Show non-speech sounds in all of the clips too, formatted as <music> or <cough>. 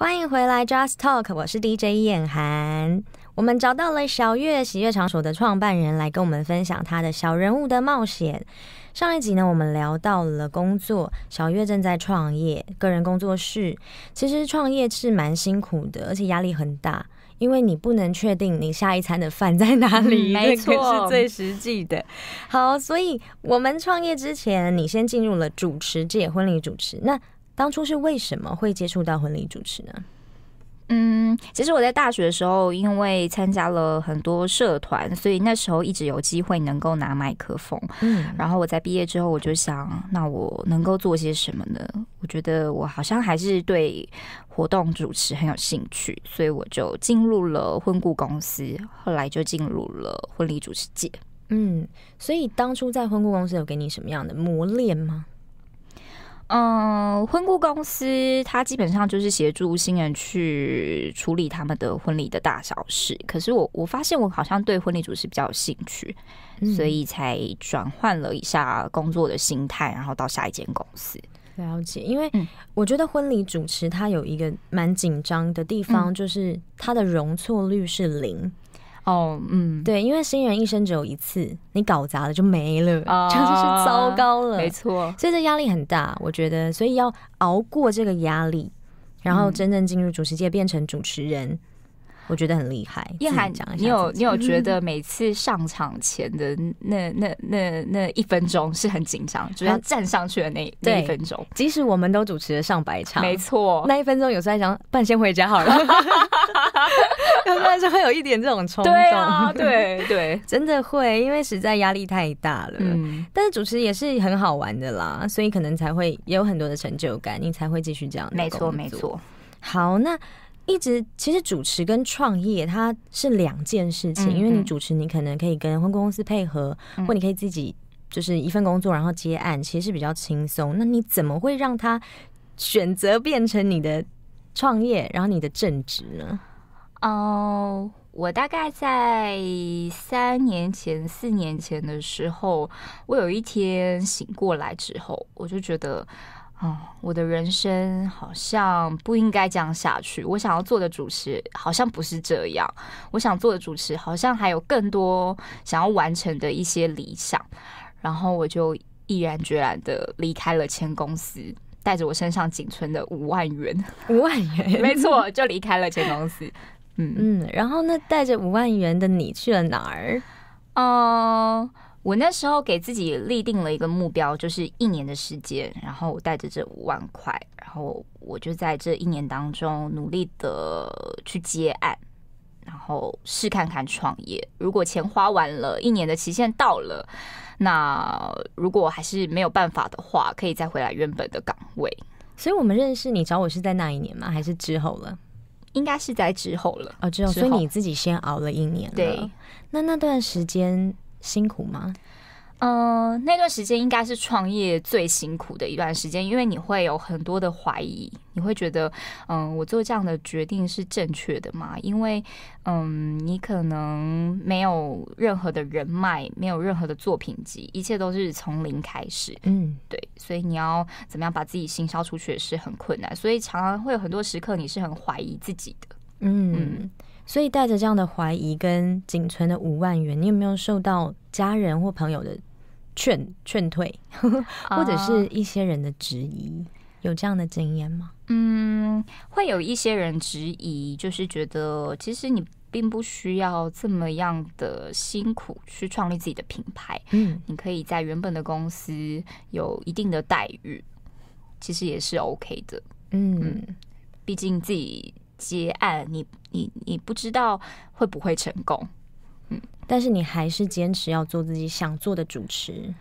欢迎回来，Just Talk，我是 DJ 燕涵。我们找到了小月喜悦场所的创办人来跟我们分享他的小人物的冒险。上一集呢，我们聊到了工作，小月正在创业个人工作室。其实创业是蛮辛苦的，而且压力很大，因为你不能确定你下一餐的饭在哪里。没错，是最实际的。好，所以我们创业之前，你先进入了主持界，婚礼主持。那当初是为什么会接触到婚礼主持呢？嗯，其实我在大学的时候，因为参加了很多社团，所以那时候一直有机会能够拿麦克风。嗯，然后我在毕业之后，我就想，那我能够做些什么呢？我觉得我好像还是对活动主持很有兴趣，所以我就进入了婚顾公司，后来就进入了婚礼主持界。嗯，所以当初在婚顾公司有给你什么样的磨练吗？嗯，婚顾公司它基本上就是协助新人去处理他们的婚礼的大小事。可是我我发现我好像对婚礼主持比较有兴趣，所以才转换了一下工作的心态，然后到下一间公司了解。因为我觉得婚礼主持它有一个蛮紧张的地方，就是它的容错率是零。哦，嗯，对，因为新人一生只有一次，你搞砸了就没了，就是糟糕了，没错，所以这压力很大，我觉得，所以要熬过这个压力，然后真正进入主持界，变成主持人。我觉得很厉害，叶涵，你有你有觉得每次上场前的那那那那一分钟是很紧张，是要站上去的那那一分钟，即使我们都主持了上百场，没错，那一分钟有时候想半先回家好了，但 <laughs> 是会有一点这种冲动，对对对，<laughs> 真的会，因为实在压力太大了。嗯，但是主持也是很好玩的啦，所以可能才会也有很多的成就感，你才会继续这样。没错没错，好那。一直其实主持跟创业它是两件事情，因为你主持你可能可以跟婚公司配合，或你可以自己就是一份工作，然后接案，其实是比较轻松。那你怎么会让他选择变成你的创业，然后你的正职呢？哦，我大概在三年前、四年前的时候，我有一天醒过来之后，我就觉得。哦，我的人生好像不应该这样下去。我想要做的主持好像不是这样。我想做的主持好像还有更多想要完成的一些理想。然后我就毅然决然的离开了前公司，带着我身上仅存的五万元。<laughs> 五万元，没错，就离开了前公司。嗯嗯，然后呢，带着五万元的你去了哪儿？哦。我那时候给自己立定了一个目标，就是一年的时间，然后我带着这五万块，然后我就在这一年当中努力的去接案，然后试看看创业。如果钱花完了，一年的期限到了，那如果还是没有办法的话，可以再回来原本的岗位。所以我们认识你找我是在那一年吗？还是之后了？应该是在之后了。啊，之后，所以你自己先熬了一年。对，那那段时间。辛苦吗？嗯，那段时间应该是创业最辛苦的一段时间，因为你会有很多的怀疑，你会觉得，嗯，我做这样的决定是正确的吗？因为，嗯，你可能没有任何的人脉，没有任何的作品集，一切都是从零开始。嗯，对，所以你要怎么样把自己心销出去是很困难，所以常常会有很多时刻你是很怀疑自己的。嗯。所以带着这样的怀疑跟仅存的五万元，你有没有受到家人或朋友的劝劝退，<laughs> 或者是一些人的质疑？有这样的经验吗？嗯，会有一些人质疑，就是觉得其实你并不需要这么样的辛苦去创立自己的品牌。嗯，你可以在原本的公司有一定的待遇，其实也是 OK 的。嗯，毕竟自己。结案，你你你不知道会不会成功，嗯，但是你还是坚持要做自己想做的主持，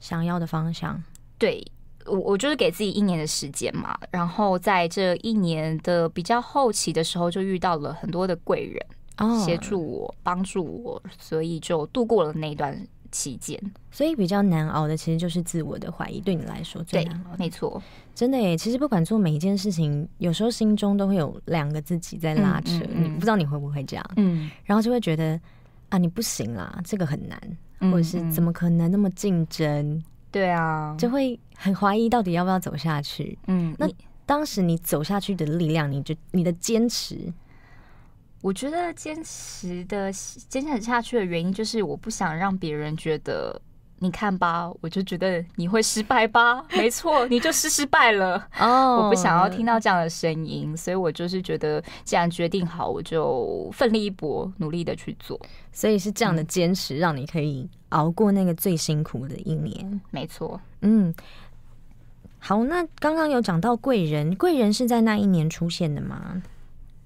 想要的方向。对，我我就是给自己一年的时间嘛，然后在这一年的比较后期的时候，就遇到了很多的贵人协助我、帮助我，所以就度过了那段。期间，所以比较难熬的其实就是自我的怀疑。对你来说最难熬，没错，真的耶。其实不管做每一件事情，有时候心中都会有两个自己在拉扯。你不知道你会不会这样，嗯，然后就会觉得啊，你不行啦，这个很难，或者是怎么可能那么竞争？对啊，就会很怀疑到底要不要走下去。嗯，那当时你走下去的力量，你就你的坚持。我觉得坚持的坚持下去的原因，就是我不想让别人觉得，你看吧，我就觉得你会失败吧？没错，你就是失败了 <laughs> 哦。我不想要听到这样的声音，所以我就是觉得，既然决定好，我就奋力一搏，努力的去做。所以是这样的坚持，让你可以熬过那个最辛苦的一年。没错，嗯。好，那刚刚有讲到贵人，贵人是在那一年出现的吗？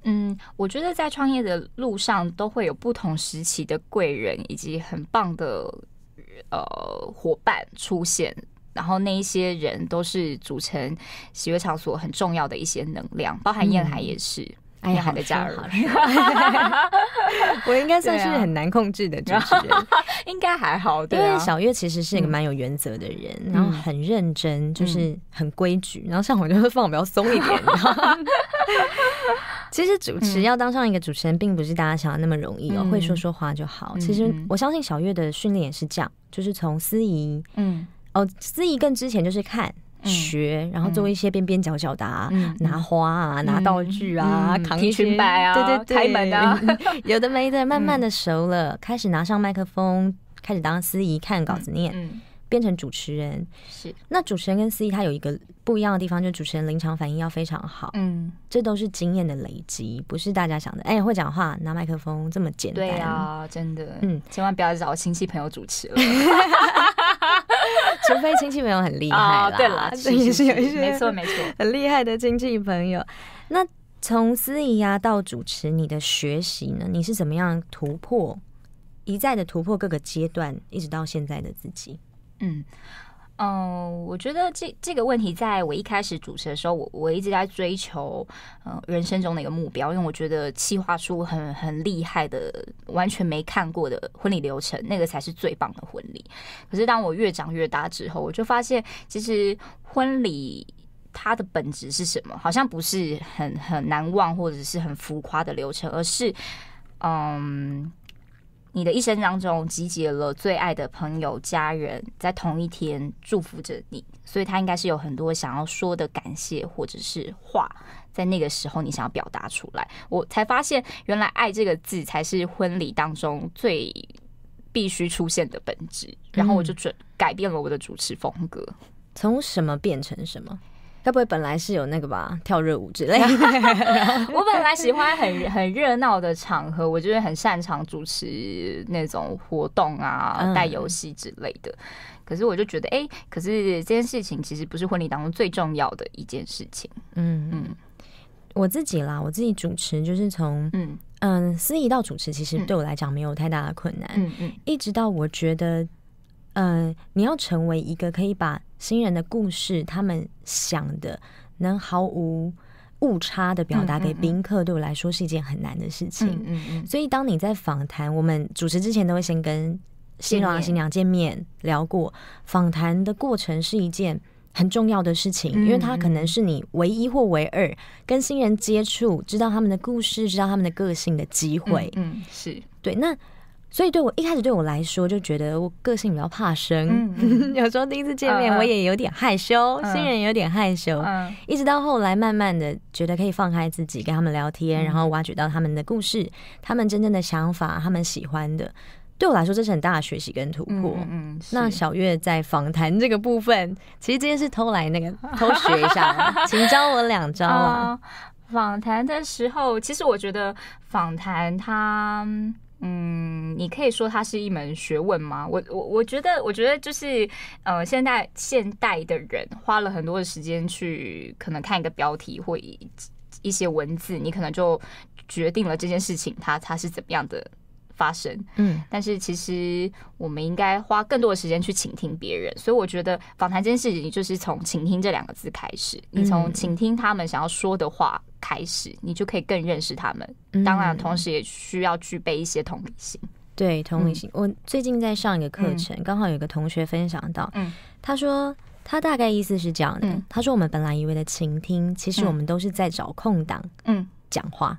嗯，我觉得在创业的路上都会有不同时期的贵人以及很棒的呃伙伴出现，然后那一些人都是组成喜悦场所很重要的一些能量，包含燕海也是呀，我的家人。<laughs> <laughs> 我应该算是很难控制的，主持人，<laughs> 应该还好，因为小月其实是一个蛮有原则的人，然后很认真，就是很规矩，然后像我就会放比较松一点。<laughs> 其实主持要当上一个主持人，并不是大家想的那么容易哦。会说说话就好。其实我相信小月的训练也是这样，就是从司仪，嗯，哦，司仪更之前就是看学，然后做一些边边角角的，拿花啊，拿道具啊，扛裙摆啊，对对，开门啊，<laughs> 有的没的，慢慢的熟了，开始拿上麦克风，开始当司仪看稿子念。变成主持人是那主持人跟司仪，他有一个不一样的地方，就是主持人临场反应要非常好。嗯，这都是经验的累积，不是大家想的。哎，会讲话拿麦克风这么简单？对啊，真的。嗯，千万不要找亲戚朋友主持了，<laughs> 除非亲戚朋友很厉害。哦，对啦，这 <laughs> 也是有一些没错没错，很厉害的亲戚朋友。那从司仪呀到主持，你的学习呢？你是怎么样突破一再的突破各个阶段，一直到现在的自己？嗯嗯，我觉得这这个问题，在我一开始主持的时候，我我一直在追求，嗯，人生中的一个目标，因为我觉得企划出很很厉害的、完全没看过的婚礼流程，那个才是最棒的婚礼。可是当我越长越大之后，我就发现，其实婚礼它的本质是什么？好像不是很很难忘或者是很浮夸的流程，而是，嗯。你的一生当中，集结了最爱的朋友、家人，在同一天祝福着你，所以他应该是有很多想要说的感谢或者是话，在那个时候你想要表达出来。我才发现，原来“爱”这个字才是婚礼当中最必须出现的本质。然后我就准改变了我的主持风格，从什么变成什么。会不会本来是有那个吧，<laughs> 跳热舞之类？<laughs> 我本来喜欢很很热闹的场合，我就是很擅长主持那种活动啊，带游戏之类的。可是我就觉得，哎，可是这件事情其实不是婚礼当中最重要的一件事情。嗯嗯，我自己啦，我自己主持就是从嗯嗯司仪到主持，其实对我来讲没有太大的困难。嗯嗯，一直到我觉得。嗯，你要成为一个可以把新人的故事、他们想的，能毫无误差的表达给宾客，对我来说是一件很难的事情。嗯嗯嗯。所以，当你在访谈我们主持之前，都会先跟新郎新娘见面聊过。访谈的过程是一件很重要的事情，因为它可能是你唯一或唯二跟新人接触、知道他们的故事、知道他们的个性的机会。嗯，是对那。所以对我一开始对我来说，就觉得我个性比较怕生，<laughs> 有时候第一次见面我也有点害羞，新人有点害羞。一直到后来，慢慢的觉得可以放开自己，跟他们聊天，然后挖掘到他们的故事，他们真正的想法，他们喜欢的，对我来说这是很大的学习跟突破。嗯，那小月在访谈这个部分，其实今天是偷来那个偷学一下，<laughs> 请教我两招。啊。访谈的时候，其实我觉得访谈它。嗯，你可以说它是一门学问吗？我我我觉得，我觉得就是，呃，现在现代的人花了很多的时间去可能看一个标题或一一些文字，你可能就决定了这件事情，它它是怎么样的。发生，嗯，但是其实我们应该花更多的时间去倾听别人，所以我觉得访谈这件事情就是从倾听这两个字开始，你从倾听他们想要说的话开始，你就可以更认识他们。当然，同时也需要具备一些同理心，对同理心。我最近在上一个课程，刚好有个同学分享到，嗯，他说他大概意思是这样的，他说我们本来以为的倾听，其实我们都是在找空档，嗯，讲话。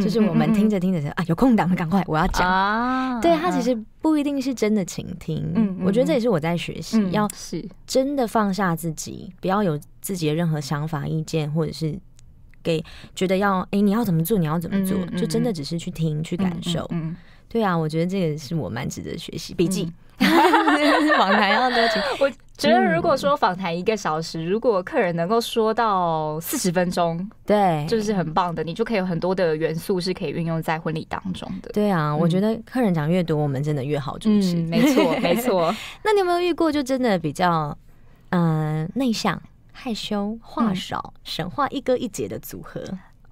就是我们听着听着，啊有空档，赶快我要讲。对他其实不一定是真的倾听，嗯，我觉得这也是我在学习，要是真的放下自己，不要有自己的任何想法、意见，或者是给觉得要哎你要怎么做，你要怎么做，就真的只是去听、去感受。嗯，对啊，我觉得这个是我蛮值得学习笔记。<laughs> 访谈要多久？<laughs> 我觉得如果说访谈一个小时，如果客人能够说到四十分钟，对，就是很棒的。你就可以有很多的元素是可以运用在婚礼当中的。对啊，我觉得客人讲越多，我们真的越好主持。没错，<laughs> 没错。那你有没有遇过就真的比较嗯内向、害羞、话少、神话一哥一姐的组合？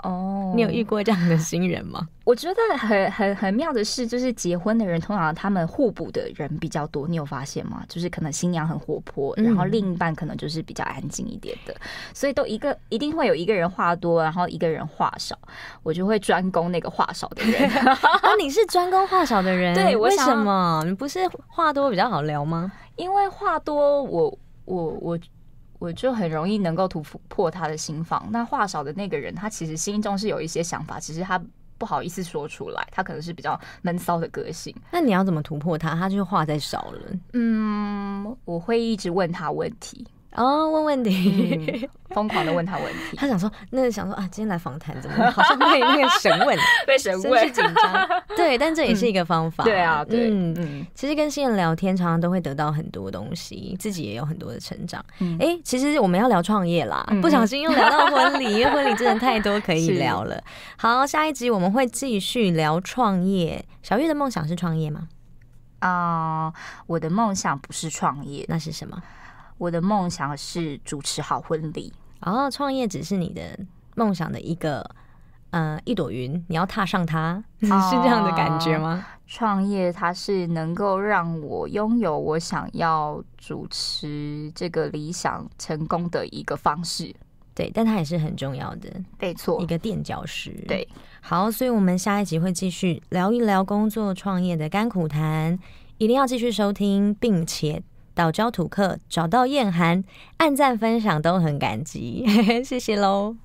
哦，你有遇过这样的新人吗？<laughs> 我觉得很很很妙的是，就是结婚的人通常他们互补的人比较多。你有发现吗？就是可能新娘很活泼，然后另一半可能就是比较安静一点的，所以都一个一定会有一个人话多，然后一个人话少。我就会专攻那个话少的人。啊，<laughs> 你是专攻话少的人？<laughs> 对，为什么？你不是话多比较好聊吗？因为话多，我我我。我就很容易能够突破他的心房。那话少的那个人，他其实心中是有一些想法，其实他不好意思说出来，他可能是比较闷骚的个性。那你要怎么突破他？他就话在少了。嗯，我会一直问他问题。哦，问问题。疯狂的问他问题，他想说，那想说啊，今天来访谈怎么好像被那个审问，<laughs> 被审问，是紧张。对，但这也是一个方法。对啊，对，嗯嗯，其实跟新人聊天，常常都会得到很多东西，自己也有很多的成长。哎，其实我们要聊创业啦，不小心又聊到婚礼，因为婚礼真的太多可以 <laughs> 聊了。好，下一集我们会继续聊创业。小月的梦想是创业吗？啊，我的梦想不是创业，那是什么？我的梦想是主持好婚礼。然后创业只是你的梦想的一个，呃，一朵云，你要踏上它，<laughs> 是这样的感觉吗？创业它是能够让我拥有我想要主持这个理想成功的一个方式，对，但它也是很重要的，没错，一个垫脚石。对，好，所以我们下一集会继续聊一聊工作创业的甘苦谈，一定要继续收听，并且。岛礁土客找到燕涵，按赞分享都很感激，<laughs> 谢谢喽。